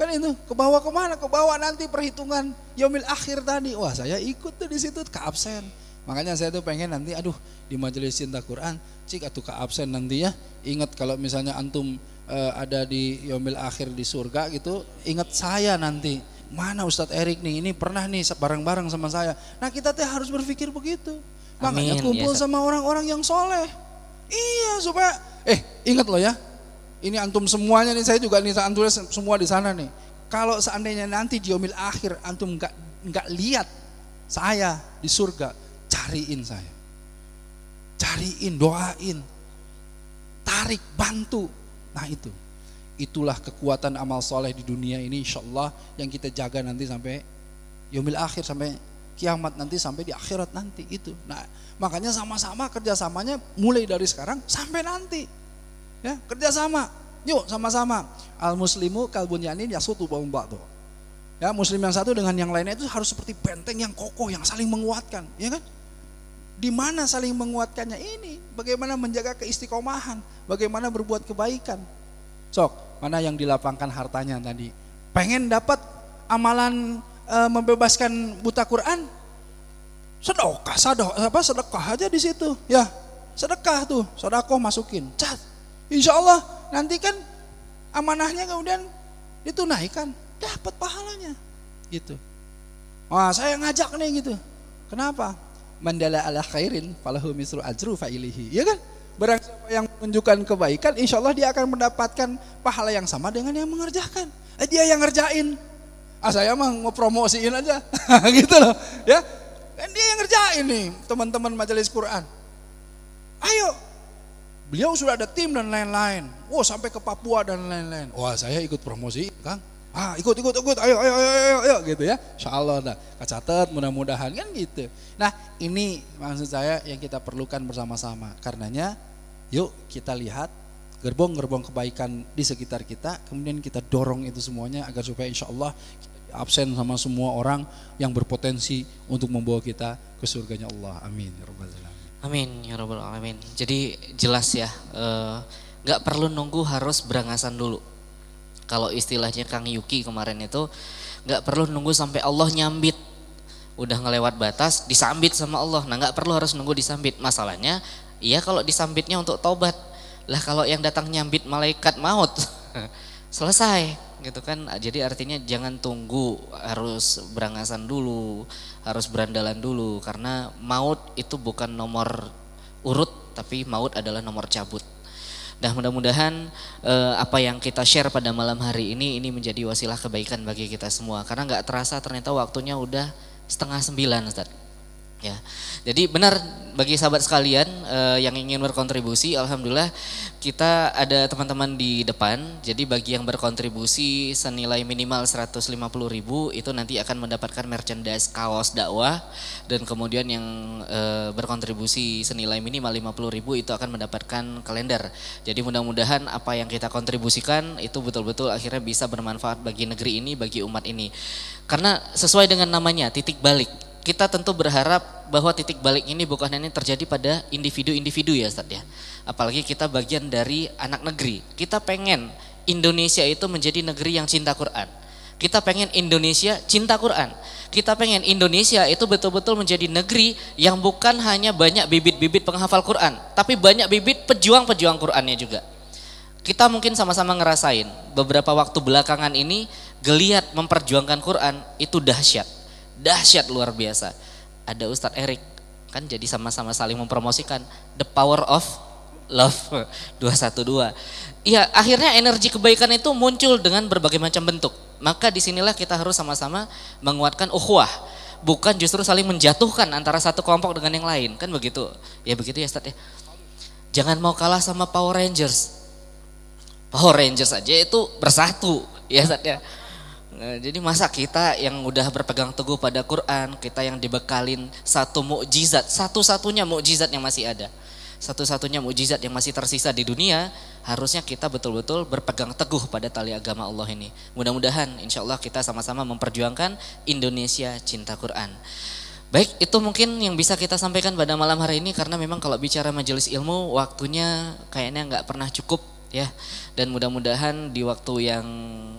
Kan itu, kebawa kemana? Kebawa nanti perhitungan Yomil akhir tadi. Wah saya ikut tuh di situ, ke absen Makanya saya tuh pengen nanti aduh di majelis cinta Quran cik atau ke absen nanti ya ingat kalau misalnya antum e, ada di yomil akhir di surga gitu ingat saya nanti mana Ustadz Erik nih ini pernah nih bareng-bareng sama saya nah kita tuh harus berpikir begitu Amin, makanya kumpul ya, sama orang-orang yang soleh iya supaya eh ingat loh ya ini antum semuanya nih saya juga nih antum semua di sana nih kalau seandainya nanti di yomil akhir antum nggak nggak lihat saya di surga cariin saya. Cariin, doain. Tarik, bantu. Nah itu. Itulah kekuatan amal soleh di dunia ini insya Allah yang kita jaga nanti sampai yomil akhir, sampai kiamat nanti, sampai di akhirat nanti. Itu. Nah makanya sama-sama kerjasamanya mulai dari sekarang sampai nanti. Ya, kerjasama. Yuk sama-sama. Al muslimu kalbun yanin yasutu ba'um tuh. Ya, muslim yang satu dengan yang lainnya itu harus seperti benteng yang kokoh yang saling menguatkan, ya kan? Di mana saling menguatkannya ini? Bagaimana menjaga keistiqomahan? Bagaimana berbuat kebaikan? Sok, mana yang dilapangkan hartanya tadi? Pengen dapat amalan e, membebaskan buta Quran? Sedekah, sadok apa sedekah aja di situ. Ya, sedekah tuh, sedekah masukin. Cat. Insya Allah nanti kan amanahnya kemudian ditunaikan, dapat pahalanya. Gitu. Wah, saya ngajak nih gitu. Kenapa? mandala ala khairin falahu misru ajru fa'ilihi. Ya kan? Barang siapa yang menunjukkan kebaikan, insya Allah dia akan mendapatkan pahala yang sama dengan yang mengerjakan. Eh, dia yang ngerjain. Ah saya mah promosiin aja. gitu loh, ya. kan dia yang ngerjain nih, teman-teman majelis Quran. Ayo. Beliau sudah ada tim dan lain-lain. Oh, sampai ke Papua dan lain-lain. Wah, saya ikut promosi, Kang ah ikut ikut ikut ayo ayo ayo ayo, ayo gitu ya insya Allah dah catat mudah-mudahan kan gitu nah ini maksud saya yang kita perlukan bersama-sama karenanya yuk kita lihat gerbong-gerbong kebaikan di sekitar kita kemudian kita dorong itu semuanya agar supaya insya Allah absen sama semua orang yang berpotensi untuk membawa kita ke surganya Allah amin ya amin ya rabbal alamin jadi jelas ya eh, nggak e, perlu nunggu harus berangasan dulu kalau istilahnya Kang Yuki kemarin itu nggak perlu nunggu sampai Allah nyambit. Udah ngelewat batas disambit sama Allah. Nah, nggak perlu harus nunggu disambit. Masalahnya iya kalau disambitnya untuk taubat. Lah kalau yang datang nyambit malaikat maut selesai gitu kan jadi artinya jangan tunggu harus berangasan dulu harus berandalan dulu karena maut itu bukan nomor urut tapi maut adalah nomor cabut Nah mudah-mudahan eh, apa yang kita share pada malam hari ini ini menjadi wasilah kebaikan bagi kita semua. Karena nggak terasa ternyata waktunya udah setengah sembilan Ustadz ya. Jadi benar bagi sahabat sekalian uh, yang ingin berkontribusi, alhamdulillah kita ada teman-teman di depan. Jadi bagi yang berkontribusi senilai minimal 150 ribu itu nanti akan mendapatkan merchandise kaos dakwah dan kemudian yang uh, berkontribusi senilai minimal 50 ribu itu akan mendapatkan kalender. Jadi mudah-mudahan apa yang kita kontribusikan itu betul-betul akhirnya bisa bermanfaat bagi negeri ini, bagi umat ini. Karena sesuai dengan namanya titik balik kita tentu berharap bahwa titik balik ini bukan hanya terjadi pada individu-individu ya Ustaz ya. Apalagi kita bagian dari anak negeri. Kita pengen Indonesia itu menjadi negeri yang cinta Quran. Kita pengen Indonesia cinta Quran. Kita pengen Indonesia itu betul-betul menjadi negeri yang bukan hanya banyak bibit-bibit penghafal Quran, tapi banyak bibit pejuang-pejuang Qurannya juga. Kita mungkin sama-sama ngerasain beberapa waktu belakangan ini geliat memperjuangkan Quran itu dahsyat dahsyat luar biasa. Ada Ustadz Erik, kan jadi sama-sama saling mempromosikan The Power of Love 212. Iya, akhirnya energi kebaikan itu muncul dengan berbagai macam bentuk. Maka disinilah kita harus sama-sama menguatkan ukhuwah bukan justru saling menjatuhkan antara satu kelompok dengan yang lain kan begitu ya begitu ya Ustaz ya jangan mau kalah sama Power Rangers Power Rangers aja itu bersatu ya Ustaz ya Eh, jadi masa kita yang udah berpegang teguh pada Quran, kita yang dibekalin satu mukjizat, satu-satunya mukjizat yang masih ada, satu-satunya mukjizat yang masih tersisa di dunia, harusnya kita betul-betul berpegang teguh pada tali agama Allah ini. Mudah-mudahan, insya Allah kita sama-sama memperjuangkan Indonesia cinta Quran. Baik, itu mungkin yang bisa kita sampaikan pada malam hari ini karena memang kalau bicara majelis ilmu waktunya kayaknya nggak pernah cukup ya. Dan mudah-mudahan di waktu yang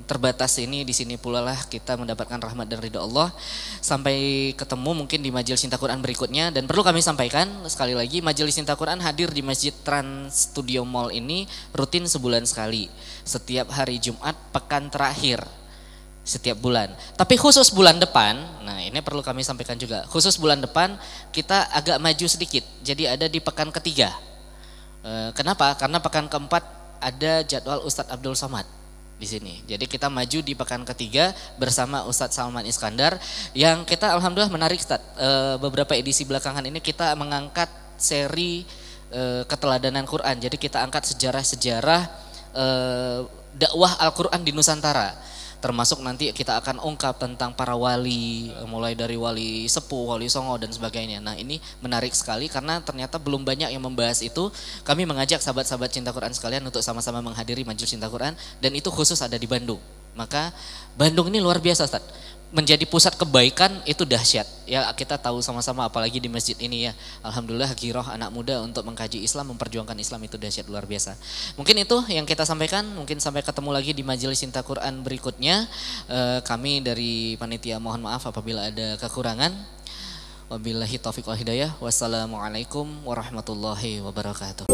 terbatas ini di sini pula lah kita mendapatkan rahmat dan ridho Allah. Sampai ketemu mungkin di majelis cinta Quran berikutnya dan perlu kami sampaikan sekali lagi majelis cinta Quran hadir di Masjid Trans Studio Mall ini rutin sebulan sekali. Setiap hari Jumat pekan terakhir setiap bulan. Tapi khusus bulan depan, nah ini perlu kami sampaikan juga. Khusus bulan depan kita agak maju sedikit. Jadi ada di pekan ketiga. Eh, kenapa? Karena pekan keempat ada jadwal Ustadz Abdul Somad di sini. Jadi kita maju di pekan ketiga bersama Ustadz Salman Iskandar yang kita alhamdulillah menarik Ustaz. E, beberapa edisi belakangan ini kita mengangkat seri e, keteladanan Quran. Jadi kita angkat sejarah-sejarah e, dakwah Al-Quran di Nusantara termasuk nanti kita akan ungkap tentang para wali eh, mulai dari wali sepuh, wali songo dan sebagainya. Nah, ini menarik sekali karena ternyata belum banyak yang membahas itu. Kami mengajak sahabat-sahabat cinta Quran sekalian untuk sama-sama menghadiri majelis cinta Quran dan itu khusus ada di Bandung. Maka Bandung ini luar biasa, Ustaz menjadi pusat kebaikan itu dahsyat. Ya kita tahu sama-sama apalagi di masjid ini ya. Alhamdulillah giroh anak muda untuk mengkaji Islam, memperjuangkan Islam itu dahsyat luar biasa. Mungkin itu yang kita sampaikan. Mungkin sampai ketemu lagi di majelis cinta Quran berikutnya. Eh, kami dari panitia mohon maaf apabila ada kekurangan. Wabillahi taufiq wal hidayah. Wassalamualaikum warahmatullahi wabarakatuh.